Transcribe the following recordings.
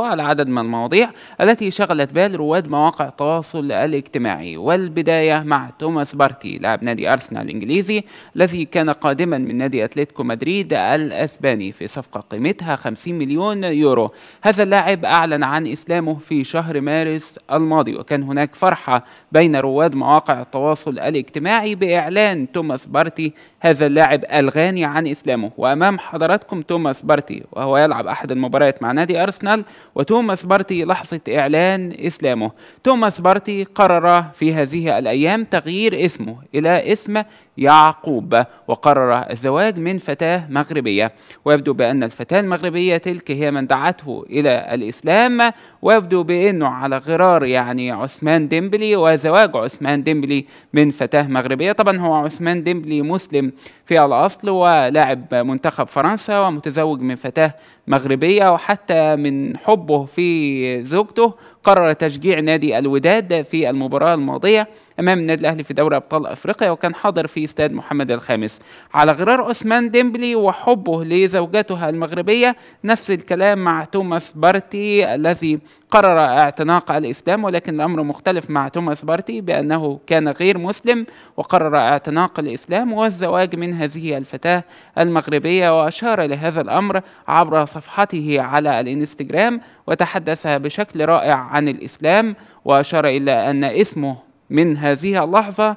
على عدد من المواضيع التي شغلت بال رواد مواقع التواصل الاجتماعي والبداية مع توماس بارتي لاعب نادي أرسنال الإنجليزي الذي كان قادما من نادي أتلتيكو مدريد الأسباني في صفقة قيمتها 50 مليون يورو هذا اللاعب أعلن عن إسلامه في شهر مارس الماضي وكان هناك فرحة بين رواد مواقع التواصل الاجتماعي بإعلان توماس بارتي هذا اللاعب الغاني عن إسلامه وأمام حضراتكم توماس بارتي وهو يلعب أحد المباريات مع نادي أرسنال وتوماس بارتي لحظة إعلان إسلامه توماس بارتي قرر في هذه الأيام تغيير اسمه إلى اسم يعقوب وقرر الزواج من فتاة مغربية ويبدو بأن الفتاة المغربية تلك هي من دعته إلى الإسلام ويبدو بأنه على غرار يعني عثمان ديمبلي وزواج عثمان ديمبلي من فتاة مغربية طبعا هو عثمان ديمبلي مسلم في الأصل ولاعب منتخب فرنسا ومتزوج من فتاة مغربية وحتى من حبه في زوجته قرر تشجيع نادي الوداد في المباراة الماضية أمام النادي الأهلي في دوري أبطال أفريقيا وكان حاضر في استاد محمد الخامس على غرار أسمان ديمبلي وحبه لزوجته المغربية نفس الكلام مع توماس بارتي الذي قرر اعتناق الإسلام ولكن الأمر مختلف مع توماس بارتي بأنه كان غير مسلم وقرر اعتناق الإسلام والزواج من هذه الفتاة المغربية وأشار لهذا الأمر عبر صفحته على الإنستجرام وتحدث بشكل رائع عن الإسلام وأشار إلى أن اسمه من هذه اللحظة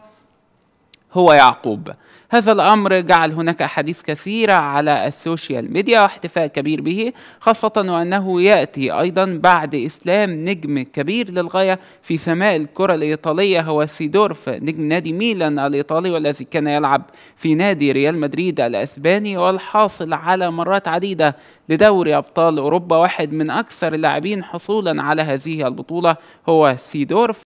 هو يعقوب هذا الأمر جعل هناك أحاديث كثيرة على السوشيال ميديا واحتفاء كبير به خاصة وأنه يأتي أيضا بعد إسلام نجم كبير للغاية في سماء الكرة الإيطالية هو سيدورف نجم نادي ميلان الإيطالي والذي كان يلعب في نادي ريال مدريد الأسباني والحاصل على مرات عديدة لدوري أبطال أوروبا واحد من أكثر اللاعبين حصولا على هذه البطولة هو سيدورف